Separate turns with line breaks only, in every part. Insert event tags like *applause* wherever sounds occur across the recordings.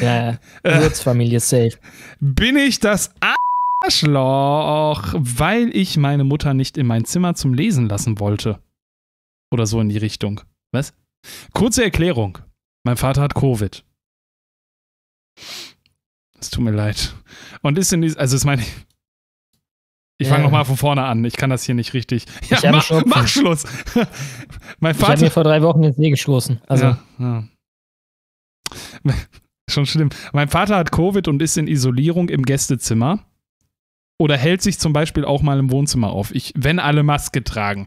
Ja, Wurzfamilie äh, safe. Bin ich das Arschloch, weil ich meine Mutter nicht in mein Zimmer zum Lesen lassen wollte? Oder so in die Richtung. Was? Kurze Erklärung. Mein Vater hat Covid. Es tut mir leid. Und ist in diesem, also ist meine. Ich fange ja. nochmal von vorne an. Ich kann das hier nicht richtig. Ja, mach, mach, Schluss. *laughs* mein Vater. Ich habe mir vor
drei Wochen ins See gestoßen. Also. Ja,
ja. Schon schlimm. Mein Vater hat Covid und ist in Isolierung im Gästezimmer. Oder hält sich zum Beispiel auch mal im Wohnzimmer auf. Ich, wenn alle Maske tragen.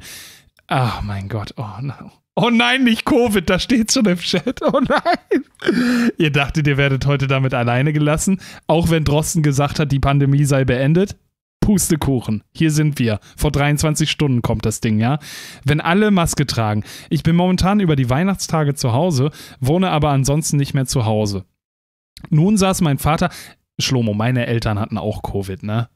Oh mein Gott, oh no. Oh nein, nicht Covid, da steht schon im Chat. Oh nein. Ihr dachtet, ihr werdet heute damit alleine gelassen, auch wenn Drosten gesagt hat, die Pandemie sei beendet. Pustekuchen. Hier sind wir. Vor 23 Stunden kommt das Ding, ja? Wenn alle Maske tragen. Ich bin momentan über die Weihnachtstage zu Hause, wohne aber ansonsten nicht mehr zu Hause. Nun saß mein Vater, Schlomo, meine Eltern hatten auch Covid, ne?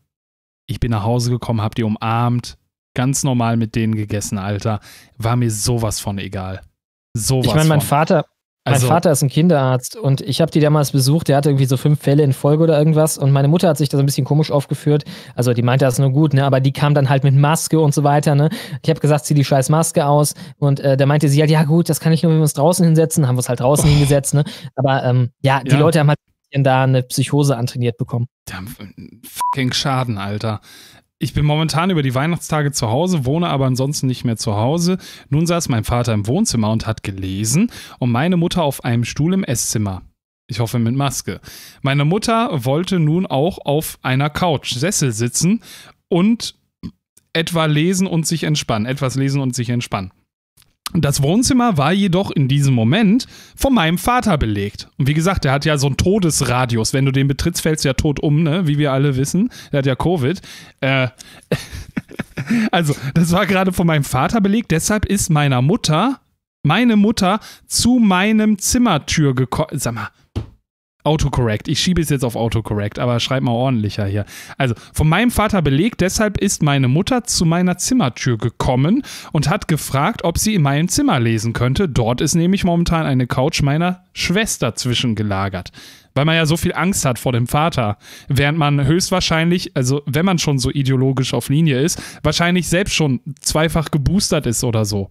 Ich bin nach Hause gekommen, hab die umarmt, ganz normal mit denen gegessen, Alter. War mir
sowas von egal. Sowas. Ich meine, mein von. Vater, also, mein Vater ist ein Kinderarzt und ich habe die damals besucht. Der hatte irgendwie so fünf Fälle in Folge oder irgendwas. Und meine Mutter hat sich da so ein bisschen komisch aufgeführt. Also, die meinte das nur gut, ne? Aber die kam dann halt mit Maske und so weiter, ne? Ich habe gesagt, zieh die scheiß Maske aus. Und äh, da meinte sie halt, ja, gut, das kann ich nur, wenn wir uns draußen hinsetzen. Haben wir es halt draußen oh. hingesetzt, ne? Aber ähm, ja, die ja. Leute haben halt da eine Psychose antrainiert bekommen.
Die haben fucking Schaden, Alter ich bin momentan über die Weihnachtstage zu Hause, wohne aber ansonsten nicht mehr zu Hause. Nun saß mein Vater im Wohnzimmer und hat gelesen und meine Mutter auf einem Stuhl im Esszimmer. Ich hoffe mit Maske. Meine Mutter wollte nun auch auf einer Couch, Sessel sitzen und etwa lesen und sich entspannen, etwas lesen und sich entspannen. Das Wohnzimmer war jedoch in diesem Moment von meinem Vater belegt. Und wie gesagt, der hat ja so einen Todesradius. Wenn du den betrittst, fällst du ja tot um, ne? wie wir alle wissen. Der hat ja Covid. Äh, *laughs* also, das war gerade von meinem Vater belegt. Deshalb ist meiner Mutter, meine Mutter, zu meinem Zimmertür gekommen. Sag mal, Autocorrect. Ich schiebe es jetzt auf Autocorrect, aber schreib mal ordentlicher hier. Also, von meinem Vater belegt, deshalb ist meine Mutter zu meiner Zimmertür gekommen und hat gefragt, ob sie in meinem Zimmer lesen könnte. Dort ist nämlich momentan eine Couch meiner Schwester zwischengelagert. Weil man ja so viel Angst hat vor dem Vater. Während man höchstwahrscheinlich, also wenn man schon so ideologisch auf Linie ist, wahrscheinlich selbst schon zweifach geboostert ist oder so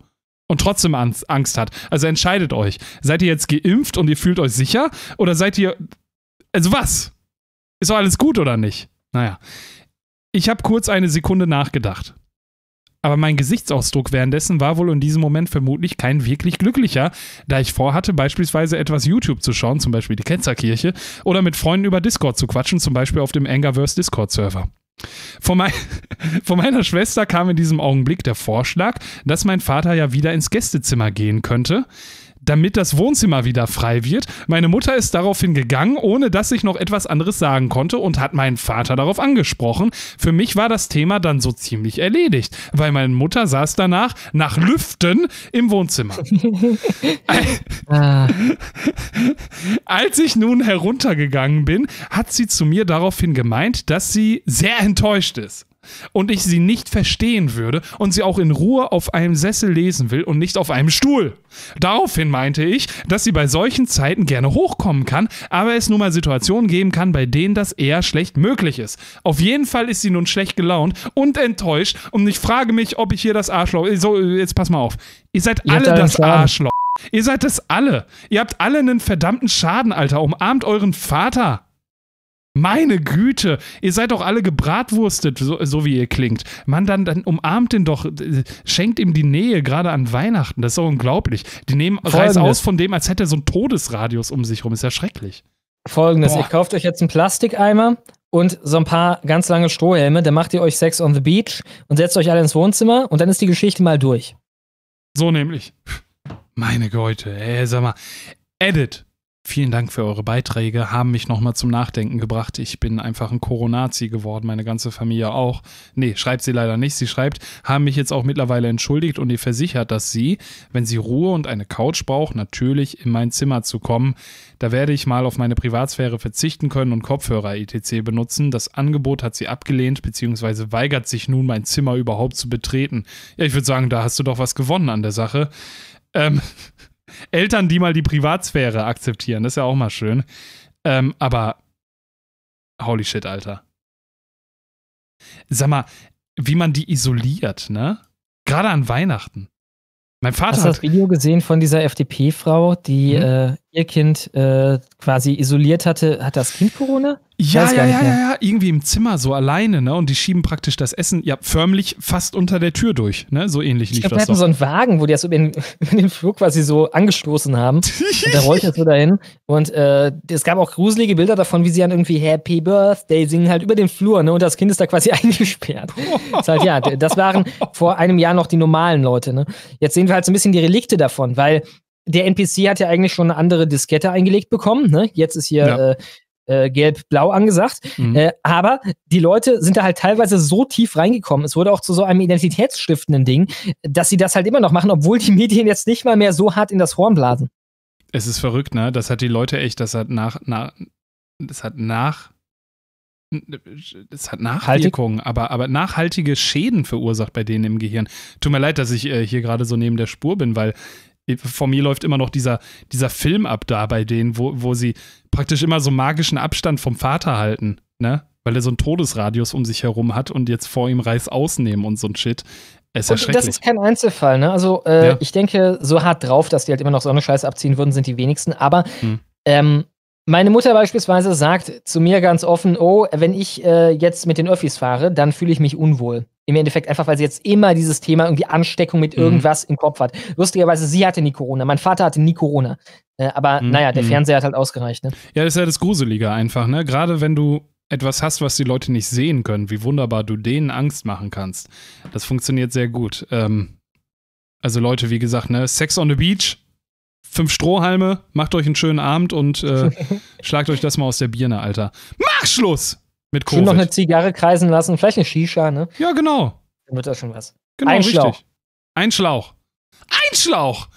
und trotzdem Angst hat. Also entscheidet euch. Seid ihr jetzt geimpft und ihr fühlt euch sicher? Oder seid ihr. Also was? Ist doch alles gut oder nicht? Naja. Ich habe kurz eine Sekunde nachgedacht. Aber mein Gesichtsausdruck währenddessen war wohl in diesem Moment vermutlich kein wirklich glücklicher, da ich vorhatte, beispielsweise etwas YouTube zu schauen, zum Beispiel die Ketzerkirche, oder mit Freunden über Discord zu quatschen, zum Beispiel auf dem Angerverse Discord-Server. Von, mein, *laughs* von, meiner Schwester kam in diesem Augenblick der Vorschlag, dass mein Vater ja wieder ins Gästezimmer gehen könnte damit das Wohnzimmer wieder frei wird. Meine Mutter ist daraufhin gegangen, ohne dass ich noch etwas anderes sagen konnte und hat meinen Vater darauf angesprochen. Für mich war das Thema dann so ziemlich erledigt, weil meine Mutter saß danach nach Lüften im Wohnzimmer. *laughs* Ah. Als ich nun heruntergegangen bin, hat sie zu mir daraufhin gemeint, dass sie sehr enttäuscht ist und ich sie nicht verstehen würde und sie auch in Ruhe auf einem Sessel lesen will und nicht auf einem Stuhl. Daraufhin meinte ich, dass sie bei solchen Zeiten gerne hochkommen kann, aber es nun mal Situationen geben kann, bei denen das eher schlecht möglich ist. Auf jeden Fall ist sie nun schlecht gelaunt und enttäuscht und ich frage mich, ob ich hier das Arschloch. Äh, so, äh, jetzt pass mal auf. Ihr seid Ihr alle das Schaden. Arschloch. Ihr seid das alle. Ihr habt alle einen verdammten Schaden, Alter. Umarmt euren Vater. Meine Güte, ihr seid doch alle gebratwurstet, so, so, wie ihr klingt. Mann, dann, dann umarmt ihn doch, äh, schenkt ihm die Nähe, gerade an Weihnachten. Das ist doch unglaublich. Die nehmen Folgendes. aus von dem, als hätte er so ein Todesradius um sich rum. Ist ja schrecklich.
Folgendes: Boah. Ihr kauft euch jetzt einen Plastikeimer und so ein paar ganz lange Strohhelme. Dann macht ihr euch Sex on the Beach und setzt euch alle ins Wohnzimmer und dann ist die Geschichte mal durch. So nämlich.
Meine Güte, ey, sag mal. Edit. Vielen Dank für eure Beiträge, haben mich nochmal zum Nachdenken gebracht. Ich bin einfach ein Coronazi geworden, meine ganze Familie auch. Nee, schreibt sie leider nicht. Sie schreibt, haben mich jetzt auch mittlerweile entschuldigt und ihr versichert, dass sie, wenn sie Ruhe und eine Couch braucht, natürlich in mein Zimmer zu kommen. Da werde ich mal auf meine Privatsphäre verzichten können und Kopfhörer etc. benutzen. Das Angebot hat sie abgelehnt beziehungsweise weigert sich nun, mein Zimmer überhaupt zu betreten. Ja, ich würde sagen, da hast du doch was gewonnen an der Sache. Ähm, Eltern, die mal die Privatsphäre akzeptieren, das ist ja auch mal schön. Ähm, aber holy shit, Alter. Sag mal, wie man die isoliert, ne? Gerade an Weihnachten. Mein Vater Hast du das
Video gesehen von dieser FDP-Frau, die mhm. äh, ihr Kind äh, quasi isoliert hatte, hat das Kind Corona? Ja, ja, ja, ja, ja, irgendwie im Zimmer so alleine, ne? Und die schieben
praktisch das Essen ja förmlich fast unter der Tür durch, ne? So ähnlich lief ich glaub, das. Wir hatten doch. so einen
Wagen, wo die das über den, *laughs* über den Flur quasi so angestoßen haben. und da rollt das so dahin. Und äh, es gab auch gruselige Bilder davon, wie sie dann irgendwie Happy Birthday singen, halt über den Flur, ne? Und das Kind ist da quasi *laughs* eingesperrt. ist halt, ja, das waren vor einem Jahr noch die normalen Leute, ne? Jetzt sehen wir halt so ein bisschen die Relikte davon, weil der NPC hat ja eigentlich schon eine andere Diskette eingelegt bekommen. Ne? Jetzt ist hier ja. äh, äh, gelb-blau angesagt. Mhm. Äh, aber die Leute sind da halt teilweise so tief reingekommen. Es wurde auch zu so einem identitätsstiftenden Ding, dass sie das halt immer noch machen, obwohl die Medien jetzt nicht mal mehr so hart in das Horn blasen.
Es ist verrückt, ne? Das hat die Leute echt, das hat nach, nach das hat nach das hat Nachwirkungen, aber, aber nachhaltige Schäden verursacht bei denen im Gehirn. Tut mir leid, dass ich äh, hier gerade so neben der Spur bin, weil vor mir läuft immer noch dieser, dieser Film ab da bei denen, wo, wo sie praktisch immer so magischen Abstand vom Vater halten, ne? Weil er so einen Todesradius um sich herum hat und
jetzt vor ihm Reis ausnehmen und so ein Shit. Ist ja das ist kein Einzelfall, ne? Also, äh, ja. ich denke, so hart drauf, dass die halt immer noch so eine Scheiße abziehen würden, sind die wenigsten. Aber hm. ähm, meine Mutter beispielsweise sagt zu mir ganz offen: Oh, wenn ich äh, jetzt mit den Öffis fahre, dann fühle ich mich unwohl. Im Endeffekt einfach, weil sie jetzt immer dieses Thema irgendwie Ansteckung mit mhm. irgendwas mhm. im Kopf hat. Lustigerweise, sie hatte nie Corona, mein Vater hatte nie Corona. Äh, aber mhm. naja, der mhm. Fernseher hat halt ausgereicht. Ne?
Ja, das ist ja das Gruselige einfach, ne? Gerade wenn du etwas hast, was die Leute nicht sehen können, wie wunderbar du denen Angst machen kannst. Das funktioniert sehr gut. Ähm, also Leute, wie gesagt, ne, Sex on the Beach, fünf Strohhalme, macht euch einen schönen Abend und äh, *laughs* schlagt euch das mal aus der Birne, Alter. Mach Schluss! Mit Covid. Schön noch eine
Zigarre kreisen lassen, vielleicht eine Shisha, ne? Ja, genau. Dann wird das schon was. Genau, Ein richtig. Schlauch.
Ein Schlauch. Ein Schlauch!